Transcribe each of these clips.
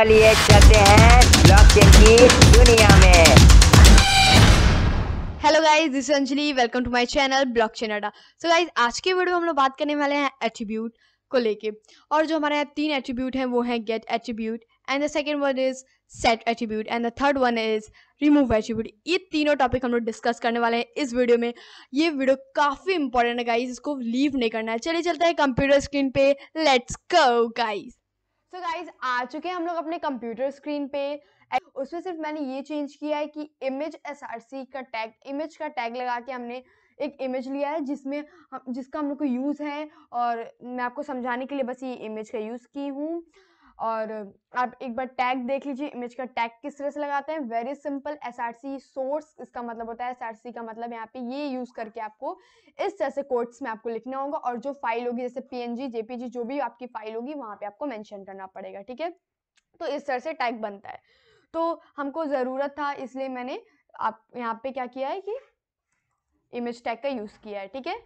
चलिए चलते हैं ब्लॉकचेन की दुनिया में hello guys this Anjali welcome to my channel blockchain अड्डा सो गाइस आज के वीडियो में हम लोग बात करने वाले हैं एट्रीब्यूट को लेके और जो हमारे यहाँ तीन एट्रीब्यूट हैं वो हैं get attribute and the second one is set attribute and the third one is remove attribute ये तीनों टॉपिक हम लोग डिस्कस करने वाले हैं इस वीडियो में ये वीडियो काफ़ी इंपॉर्टेंट है गाइज इसको लीव नहीं करना है चलिए चलते हैं कंप्यूटर स्क्रीन पे let's go guys so so guys आ चुके हैं हम लोग अपने कंप्यूटर स्क्रीन पे उसमें सिर्फ मैंने ये चेंज किया है कि इमेज एस आर सी का टैग इमेज का टैग लगा के हमने एक इमेज लिया है जिसमें हम जिसका हम लोग को यूज़ है और मैं आपको समझाने के लिए बस ये इमेज का यूज़ की हूँ और आप एक बार टैग देख लीजिए इमेज का टैग किस तरह से लगाते हैं very simple S R C source इसका मतलब होता है एस आर सी का मतलब यहाँ पे ये यूज़ करके आपको इस तरह से कोर्ट्स में आपको लिखना होगा और जो फाइल होगी जैसे पी एन जी जे जी जो भी आपकी फाइल होगी वहां पे आपको मैंशन करना पड़ेगा ठीक है तो इस तरह से टैग बनता है तो हमको ज़रूरत था इसलिए मैंने आप यहाँ पे क्या किया है कि इमेज टैग का यूज़ किया है ठीक है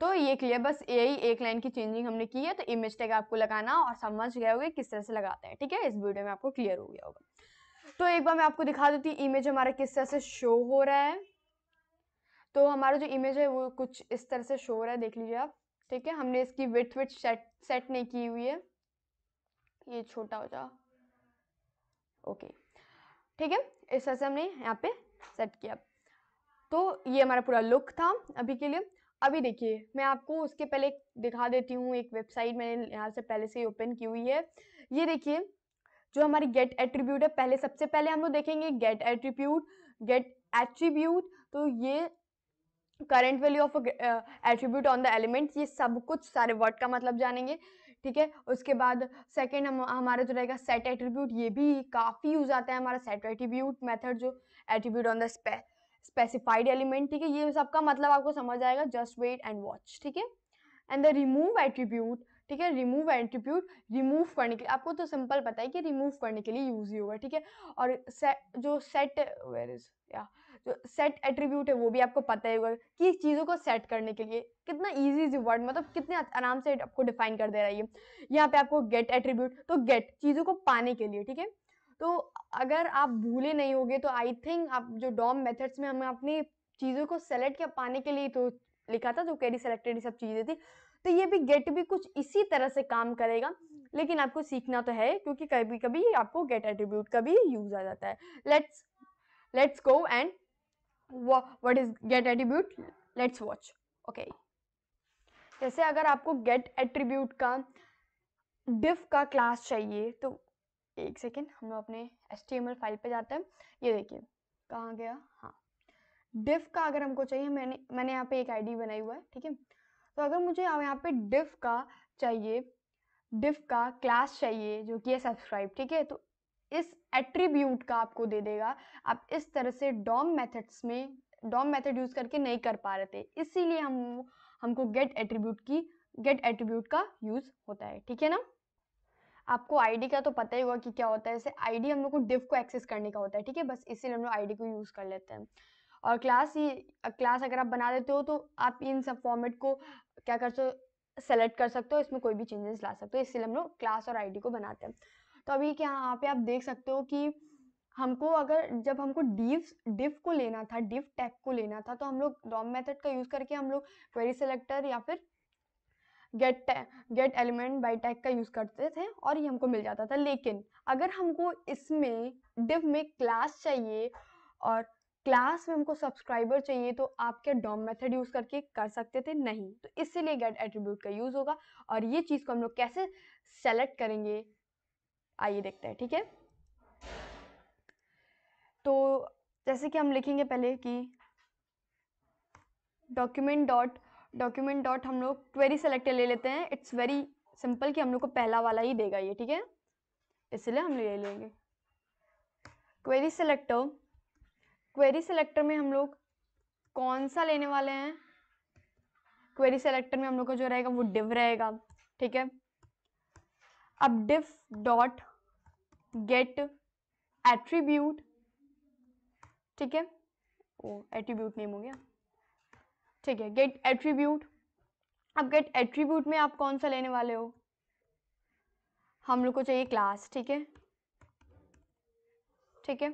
तो ये क्लियर बस यही एक लाइन की चेंजिंग हमने की है तो इमेज टैग आपको लगाना और समझ गए होगे किस तरह से लगाते हैं ठीक है इस वीडियो में आपको क्लियर हो गया होगा तो एक बार मैं आपको दिखा देती हूँ इमेज हमारा किस तरह से शो हो रहा है तो हमारा जो इमेज है वो कुछ इस तरह से शो हो रहा है देख लीजिए आप ठीक है हमने इसकी विथ विथ सेट सेट नहीं की हुई है ये छोटा हो जा ओके ठीक है इस तरह से हमने यहाँ पे सेट किया तो ये हमारा पूरा लुक था अभी के लिए अभी देखिए मैं आपको उसके पहले दिखा देती हूँ एक वेबसाइट मैंने यहाँ से पहले से ओपन की हुई है ये देखिए जो हमारी गेट एट्रीब्यूट है पहले सबसे पहले हम लोग देखेंगे गेट एट्रीब्यूट गेट एट्रीब्यूट तो ये current value of attribute on the element ये सब कुछ सारे वर्ड का मतलब जानेंगे ठीक है उसके बाद सेकेंड हम हमारा जो रहेगा सेट एट्रीब्यूट ये भी काफ़ी यूज आता है हमारा सेट एट्रीब्यूट मैथड जो attribute on the space specified element ठीक है ये सबका मतलब आपको समझ आएगा जस्ट वेट एंड वॉच ठीक है एंड द रिमूव एट्रीब्यूट ठीक है रिमूव एट्रीब्यूट रिमूव करने के लिए आपको तो सिंपल पता है कि रिमूव करने के लिए यूज ही होगा ठीक है और से, जो सेट वेर इज या जो सेट एट्रीब्यूट है वो भी आपको पता ही होगा कि चीज़ों को सेट करने के लिए कितना इजी इजी वर्ड मतलब कितने आराम से आपको डिफाइन कर दे रहा है यहाँ पे आपको गेट एट्रीब्यूट तो गेट चीज़ों को पाने के लिए ठीक है तो अगर आप भूले नहीं होगे तो आई थिंक आप जो डॉम मेथड्स में हमें अपनी चीज़ों को सेलेक्ट कर पाने के लिए तो लिखा था जो कैरी सेलेक्टेड सब चीज़ें थी तो ये भी गेट भी कुछ इसी तरह से काम करेगा लेकिन आपको सीखना तो है क्योंकि कभी कभी आपको गेट एट्रीब्यूट का भी यूज आ जाता है let's let's go and what is get attribute let's watch okay जैसे अगर आपको गेट एट्रीब्यूट का डिफ का क्लास चाहिए तो एक सेकेंड हम लोग अपने एस फाइल पे जाते हैं ये देखिए कहाँ गया हाँ डिफ का अगर हमको चाहिए मैंने मैंने यहाँ पे एक आईडी बनाई हुआ है ठीक है तो अगर मुझे यहाँ पे डिफ का चाहिए डिफ का क्लास चाहिए जो कि है सब्सक्राइब ठीक है तो इस एट्रीब्यूट का आपको दे देगा आप इस तरह से डॉम मेथड्स में डॉम मेथड यूज़ करके नहीं कर पा रहे थे इसीलिए हम हमको गेट एट्रीब्यूट की गेट एट्रीब्यूट का यूज़ होता है ठीक है ना आपको आईडी का तो पता ही होगा कि क्या होता है जैसे आईडी हम लोग को डिफ को एक्सेस करने का होता है ठीक है बस इसीलिए हम लोग आईडी को यूज़ कर लेते हैं और क्लास ही क्लास अगर आप बना देते हो तो आप इन सब फॉर्मेट को क्या कर सकते हो सेलेक्ट कर सकते हो इसमें कोई भी चेंजेस ला सकते हो इसलिए हम लोग क्लास और आईडी को बनाते हैं तो अभी क्या यहाँ पे आप देख सकते हो कि हमको अगर जब हमको डिव डिव को लेना था डिव टैग को लेना था तो हम लोग डॉम मेथड का यूज़ करके हम लोग क्वेरी सेलेक्टर या फिर get get element by tag का यूज़ करते थे और ये हमको मिल जाता था लेकिन अगर हमको इसमें डिव में क्लास चाहिए और क्लास में हमको सब्सक्राइबर चाहिए तो आप क्या डॉम मेथड यूज़ करके कर सकते थे नहीं तो इसीलिए गेट एट्रीब्यूट का यूज़ होगा और ये चीज़ को हम लोग कैसे सेलेक्ट करेंगे आइए देखते हैं ठीक है तो जैसे कि हम लिखेंगे पहले कि डॉक्यूमेंट डॉट डॉक्यूमेंट डॉट हम लोग क्वेरी सेलेक्टर ले लेते हैं इट्स वेरी सिंपल कि हम लोग को पहला वाला ही देगा ये ठीक है इसलिए हम ले लेंगे क्वेरी सेलेक्टर क्वेरी सेलेक्टर में हम लोग कौन सा लेने वाले हैं क्वेरी सेलेक्टर में हम लोग का जो रहेगा वो डिव रहेगा ठीक है अब डिव डॉट गेट एट्रीब्यूट ठीक है ओ एट्रीब्यूट नेम हो गया ठीक है गेट एट्रीब्यूट अब गेट एट्रीब्यूट में आप कौन सा लेने वाले हो हम लोग को चाहिए क्लास ठीक है ठीक है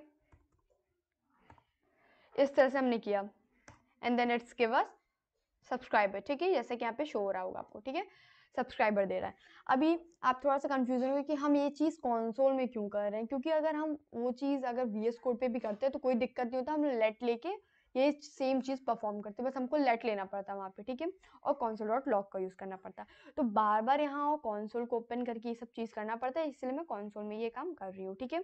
इस तरह से हमने किया and then it's give us subscriber ठीक है जैसे कि यहाँ पे शो हो रहा होगा आपको ठीक है सब्सक्राइबर दे रहा है अभी आप थोड़ा सा कन्फ्यूजन हो कि हम ये चीज़ कंसोल में क्यों कर रहे हैं क्योंकि अगर हम वो चीज़ अगर वी एस कोड पर भी करते हैं तो कोई दिक्कत नहीं होता हम लेट लेके ये सेम चीज़ परफॉर्म करते हैं बस हमको लेट लेना पड़ता है वहाँ पे ठीक है और कॉन्सोल डॉट लॉक का यूज़ करना पड़ता है तो बार बार यहाँ कॉन्सोल को ओपन करके ये सब चीज़ करना पड़ता है इसलिए मैं कॉन्सोल में ये काम कर रही हूँ ठीक है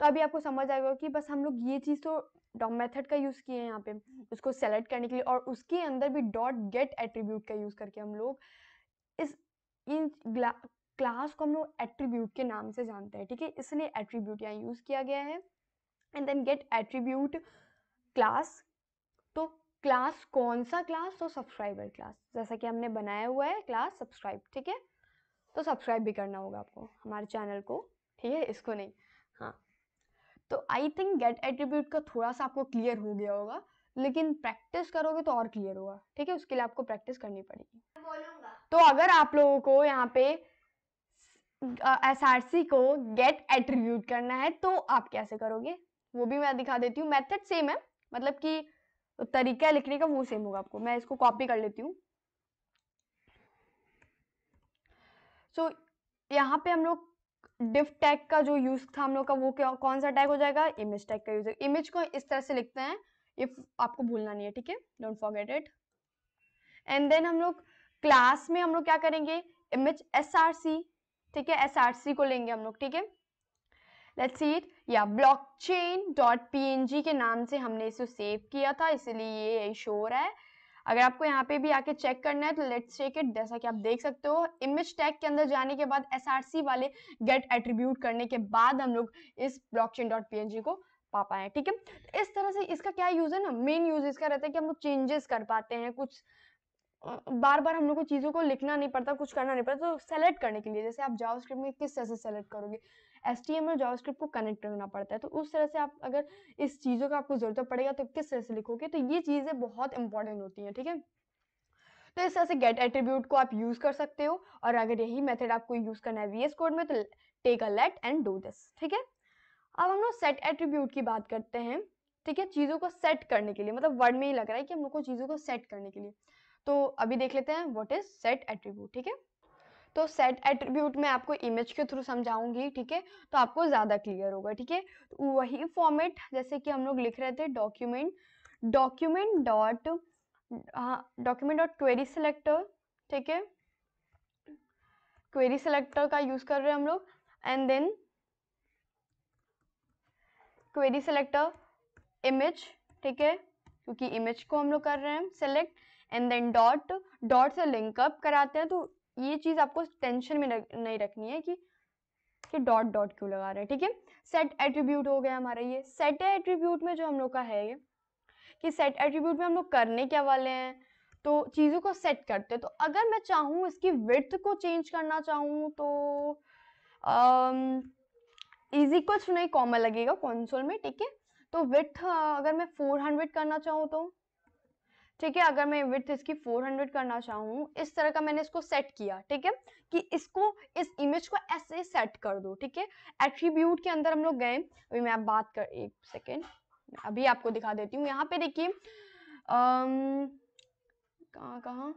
तो अभी आपको समझ आएगा कि बस हम लोग ये चीज़ तो डॉ मेथड का यूज़ किए हैं यहाँ पे उसको सेलेक्ट करने के लिए और उसके अंदर भी डॉट गेट एट्रीब्यूट का यूज़ करके हम लोग इस इन क्लास को हम लोग एट्रीब्यूट के नाम से जानते हैं ठीक है इसलिए एट्रीब्यूट यहाँ यूज़ किया गया है and then get attribute class class कौन सा क्लास तो सब्सक्राइबर क्लास जैसा कि हमने बनाया हुआ है क्लास सब्सक्राइब ठीक है तो सब्सक्राइब भी करना होगा आपको हमारे चैनल को ठीक है इसको नहीं हाँ तो आई थिंक गेट एट्रीब्यूट का थोड़ा सा आपको क्लियर हो गया होगा लेकिन प्रैक्टिस करोगे तो और क्लियर होगा ठीक है उसके लिए आपको प्रैक्टिस करनी पड़ेगी तो अगर आप लोगों को यहाँ पे एस आर सी को गेट एट्रीब्यूट करना है तो आप कैसे करोगे वो भी मैं दिखा देती हूँ मेथड सेम है मतलब कि तो तरीका लिखने का वो सेम होगा आपको मैं इसको कॉपी कर लेती हूँ सो so, यहाँ पे हम लोग डिफ टैग का जो यूज था हम लोग का वो क्या कौन सा टैग हो जाएगा इमेज टैग का यूज इमेज को इस तरह से लिखते हैं ये आपको भूलना नहीं है ठीक है don't forget it and then हम लोग क्लास में हम लोग क्या करेंगे इमेज एस आर सी ठीक है एस आर सी को लेंगे हम लोग ठीक है लेट्स सी इट या blockchain.png के नाम से हमने इसे सेव किया था इसलिए ये शो है अगर आपको यहाँ पे भी आके चेक करना है तो लेट्स चेक इट जैसा कि आप देख सकते हो इमेज टैग के अंदर जाने के बाद एसआरसी वाले गेट एट्रीब्यूट करने के बाद हम लोग इस blockchain.png को पा पाए ठीक है तो इस तरह से इसका क्या यूज है ना मेन यूज इसका रहता है कि हम लोग चेंजेस कर पाते हैं कुछ बार बार हम लोग को चीज़ों को लिखना नहीं पड़ता कुछ करना नहीं पड़ता तो सेलेक्ट करने के लिए जैसे आप जाओ में किस तरह से सेलेक्ट करोगे एस टी एम और को कनेक्ट करना पड़ता है तो उस तरह से आप अगर इस चीज़ों का आपको ज़रूरत पड़ेगा तो किस तरह से लिखोगे तो ये चीज़ें बहुत इंपॉर्टेंट होती हैं ठीक है तो इस तरह से गेट एट्रीब्यूट को आप यूज़ कर सकते हो और अगर यही मेथड आपको यूज़ करना है वी एस कोड में तो take a late and do this ठीक है अब हम लोग सेट एट्रीब्यूट की बात करते हैं ठीक है चीज़ों को सेट करने के लिए मतलब वर्ड में ही लग रहा है कि हम लोग को चीज़ों को सेट करने के लिए तो अभी देख लेते हैं व्हाट इज सेट एट्रीब्यूट ठीक है तो सेट एट्रीब्यूट में आपको इमेज के थ्रू समझाऊंगी ठीक है तो आपको ज़्यादा क्लियर होगा ठीक है तो वही फॉर्मेट जैसे कि हम लोग लिख रहे थे document document dot document dot query selector ठीक है क्वेरी सिलेक्टर का यूज़ कर रहे हैं हम लोग and then query selector image ठीक है क्योंकि इमेज को हम लोग कर रहे हैं select and then dot dot से लिंकअप कराते हैं तो ये चीज़ आपको टेंशन में नहीं रखनी है कि कि डॉट डॉट क्यों लगा रहे हैं ठीक है सेट एट्रीब्यूट हो गया हमारा ये सेट एट्रीब्यूट में जो हम लोग का है ये कि सेट एट्रीब्यूट में हम लोग करने क्या वाले हैं तो चीज़ों को सेट करते हैं तो अगर मैं चाहूँ इसकी विथ को चेंज करना चाहूँ तो इजी कुछ नहीं कॉमन लगेगा कॉन्सोल में ठीक है तो विथ अगर मैं 400 करना चाहूँ तो ठीक है अगर मैं विथ इसकी 400 करना चाहूँ इस तरह का मैंने इसको सेट किया ठीक है कि इसको इस इमेज को ऐसे सेट कर दो ठीक है एट्रीब्यूट के अंदर हम लोग गए अभी मैं आप बात कर एक सेकेंड अभी आपको दिखा देती हूँ यहाँ पे देखिए कहाँ कहाँ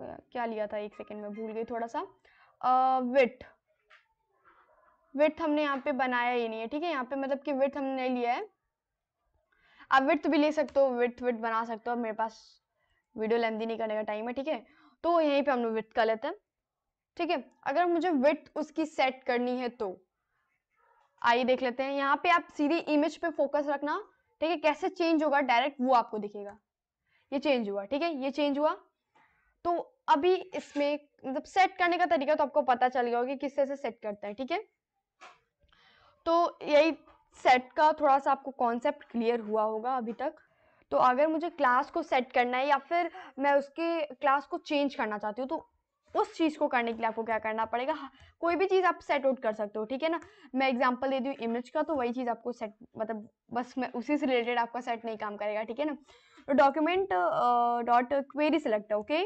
क्या लिया था एक सेकेंड में भूल गई थोड़ा सा विथ विथ हमने यहाँ पे बनाया ही नहीं है ठीक है यहाँ पे मतलब कि विथ हमने लिया है आप विथ भी ले सकते हो विथ विथ बना सकते हो मेरे पास वीडियो लेंदी नहीं करने का टाइम है ठीक है तो यहीं पे हम लोग विथ कर लेते हैं ठीक है अगर मुझे विथ उसकी सेट करनी है तो आइए देख लेते हैं यहाँ पे आप सीधी इमेज पे फोकस रखना ठीक है कैसे चेंज होगा डायरेक्ट वो आपको दिखेगा ये चेंज हुआ ठीक है ये चेंज हुआ तो अभी इसमें मतलब सेट करने का तरीका तो आपको पता चल गया होगा कि किस तरह से सेट करते हैं ठीक है तो यही सेट का थोड़ा सा आपको कॉन्सेप्ट क्लियर हुआ होगा अभी तक तो अगर मुझे क्लास को सेट करना है या फिर मैं उसके क्लास को चेंज करना चाहती हूँ तो उस चीज़ को करने के लिए आपको क्या करना पड़ेगा हाँ, कोई भी चीज़ आप सेट आउट कर सकते हो ठीक है ना मैं एग्जांपल दे दूँ इमेज का तो वही चीज़ आपको सेट मतलब बस मैं उसी से रिलेटेड आपका सेट नहीं काम करेगा ठीक है ना तो document dot query select okay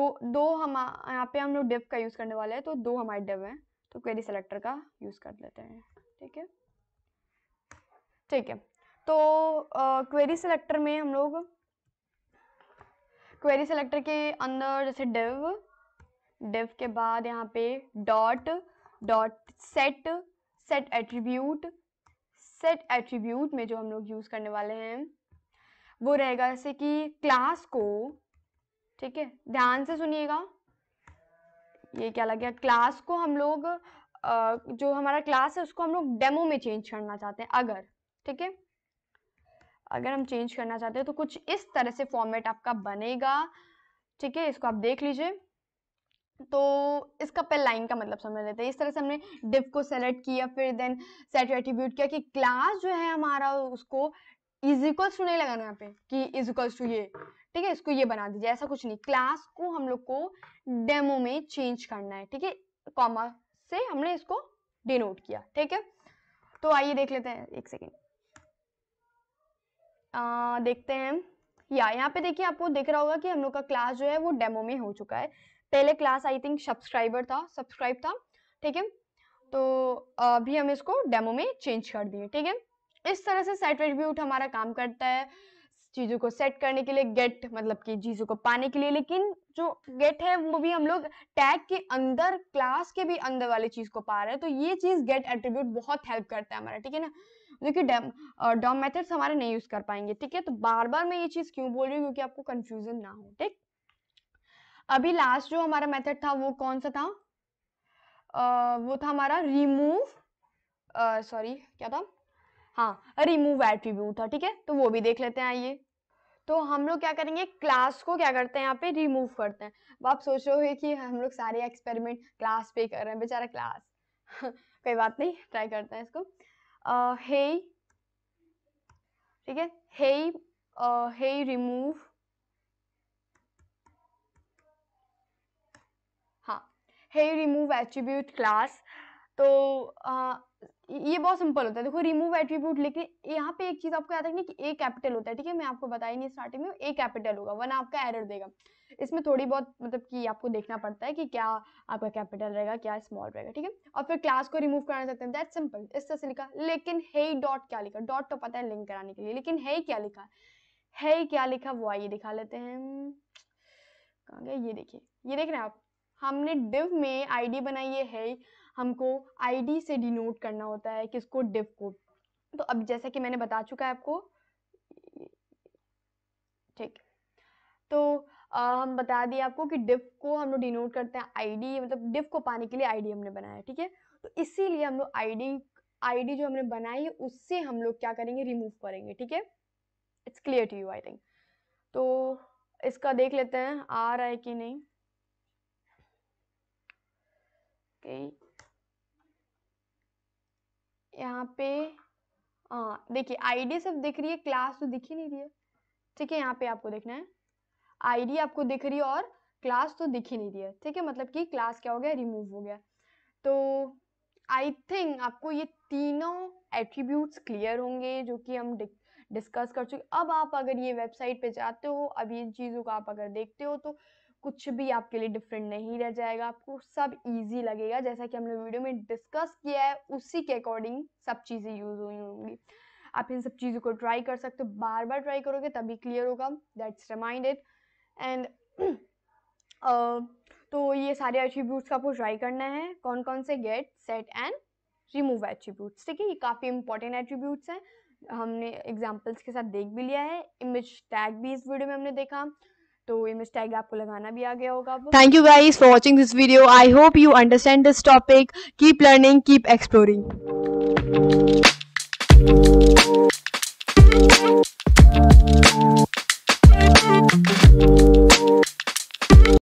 दो दो हम यहाँ पे हम लोग डिव का यूज़ करने वाले हैं तो दो हमारे डिव हैं तो क्वेरी सेलेक्टर का यूज़ कर लेते हैं ठीक है ठीक है तो क्वेरी uh, सेलेक्टर में हम लोग क्वेरी सेलेक्टर के अंदर जैसे डिव डिव के बाद यहाँ पे dot dot set set attribute set attribute में जो हम लोग यूज़ करने वाले हैं वो रहेगा जैसे कि क्लास को ठीक है ध्यान से सुनिएगा ये क्या लग गया क्लास को हम लोग जो हमारा क्लास है उसको हम लोग डेमो में चेंज करना चाहते हैं अगर ठीक है अगर हम चेंज करना चाहते हैं तो कुछ इस तरह से फॉर्मेट आपका बनेगा ठीक है इसको आप देख लीजिए तो इसका पहले लाइन का मतलब समझ लेते हैं इस तरह से हमने डिव को सेलेक्ट किया फिर देन सेट एट्रीब्यूट किया कि क्लास जो है हमारा उसको इज इक्वल्स टू नहीं लगाना यहाँ पे कि इज इक्वल्स टू ये ठीक है इसको ये बना दीजिए ऐसा कुछ नहीं क्लास को हम लोग को डेमो में चेंज करना है ठीक है कॉमा से हमने इसको डिनोट किया ठीक है तो आइए देख लेते हैं एक सेकेंड आ, देखते हैं या यहाँ पे देखिए आपको दिख रहा होगा कि हम लोग का क्लास जो है वो डेमो में हो चुका है पहले क्लास आई थिंक सब्सक्राइबर था सब्सक्राइब था ठीक है तो अभी हम इसको डेमो में चेंज कर दिए ठीक है इस तरह से सेट रिट्रीब्यूट हमारा काम करता है चीज़ों को सेट करने के लिए गेट मतलब कि चीज़ों को पाने के लिए लेकिन जो गेट है वो भी हम लोग टैग के अंदर क्लास के भी अंदर वाली चीज़ को पा रहे हैं तो ये चीज़ गेट एट्रीब्यूट बहुत हेल्प करता है हमारा ठीक है ना जो कि डॉम मेथड्स हमारे नहीं यूज़ कर पाएंगे ठीक है तो बार बार मैं ये चीज़ क्यों बोल रही हूँ क्योंकि आपको कंफ्यूजन ना हो ठीक अभी लास्ट जो हमारा मेथड था वो कौन सा था आ, वो था हमारा रिमूव सॉरी क्या था हाँ रिमूव एट्रीब्यूट था ठीक है तो वो भी देख लेते हैं आइए तो हम लोग क्या करेंगे क्लास को क्या करते हैं यहाँ पे रिमूव करते हैं अब आप सोच रहे हो कि हम लोग सारे एक्सपेरिमेंट क्लास पे कर रहे हैं बेचारा क्लास कोई बात नहीं ट्राई करते हैं इसको हे ठीक है हे हे रिमूव हाँ हे रिमूव एट्रीब्यूट क्लास तो आ, ये बहुत सिंपल होता है देखो रिमूव एट्रीब्यूट लेकिन यहाँ पे एक चीज आपको याद रखनी कि ए कैपिटल होता है ठीक है मैं आपको बताई नहीं स्टार्टिंग में ए कैपिटल होगा वरना आपका एरर देगा इसमें थोड़ी बहुत मतलब कि आपको देखना पड़ता है कि क्या आपका कैपिटल रहेगा क्या स्मॉल रहेगा ठीक है और फिर क्लास को रिमूव कराना चाहते हैं दैट सिंपल इस तरह से लिखा लेकिन हे डॉट क्या लिखा डॉट तो पता है लिंक कराने के लिए लेकिन हे क्या लिखा है क्या लिखा वो आइए दिखा लेते हैं कहाँ गया ये देखिए ये देख रहे हैं आप हमने डिव में आईडी बनाई है hey, हमको आईडी से डिनोट करना होता है किसको डिव को तो अब जैसा कि मैंने बता चुका है आपको ठीक तो हम बता दिए आपको कि डिफ को हम लोग डिनोट करते हैं आईडी मतलब डिफ को पाने के लिए आईडी हमने बनाया ठीक है तो इसीलिए हम लोग आईडी आईडी जो हमने बनाई है उससे हम लोग क्या करेंगे रिमूव करेंगे ठीक है it's clear to you I think तो इसका देख लेते हैं आ रहा है कि नहीं okay. यहाँ पे हाँ देखिए आईडी सब दिख रही है क्लास तो दिख ही नहीं रही है ठीक है यहाँ पे आपको देखना है आईडी आपको दिख रही है और क्लास तो दिख ही नहीं रही है ठीक है मतलब कि क्लास क्या हो गया रिमूव हो गया तो आई थिंक आपको ये तीनों एट्रीब्यूट्स क्लियर होंगे जो कि हम डिस्कस कर चुके अब आप अगर ये वेबसाइट पे जाते हो अब ये चीज़ों को आप अगर देखते हो तो कुछ भी आपके लिए डिफरेंट नहीं रह जाएगा आपको सब इजी लगेगा जैसा कि हमने वीडियो में डिस्कस किया है उसी के अकॉर्डिंग सब चीज़ें यूज हुई होंगी आप इन सब चीज़ों को ट्राई कर सकते हो बार बार ट्राई करोगे तभी क्लियर होगा दैट्स रिमाइंडेड एंड uh, तो ये सारे एट्रीब्यूट्स का आपको ट्राई करना है कौन कौन से get set and remove attributes ठीक है ये काफ़ी इंपॉर्टेंट एट्रीब्यूट्स हैं हमने एग्जाम्पल्स के साथ देख भी लिया है इमेज टैग भी इस वीडियो में हमने देखा तो इमेज टैग आपको लगाना भी आ गया होगा thank you guys for watching this video I hope you understand this topic keep learning keep exploring